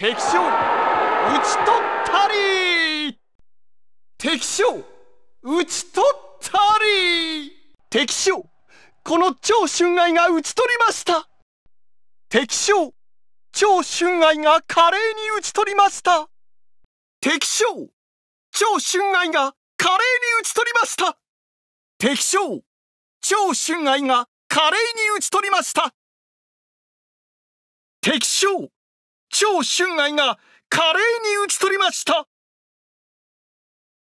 敵将討ち取ったり敵将討ち取ったり敵将この超春愛が討ち取りました敵将超春愛が華麗に討ち取りました敵将超春愛が華麗に討ち取りました敵将超春愛が華麗に討ち取りました敵将超春愛が華麗に打ち取りました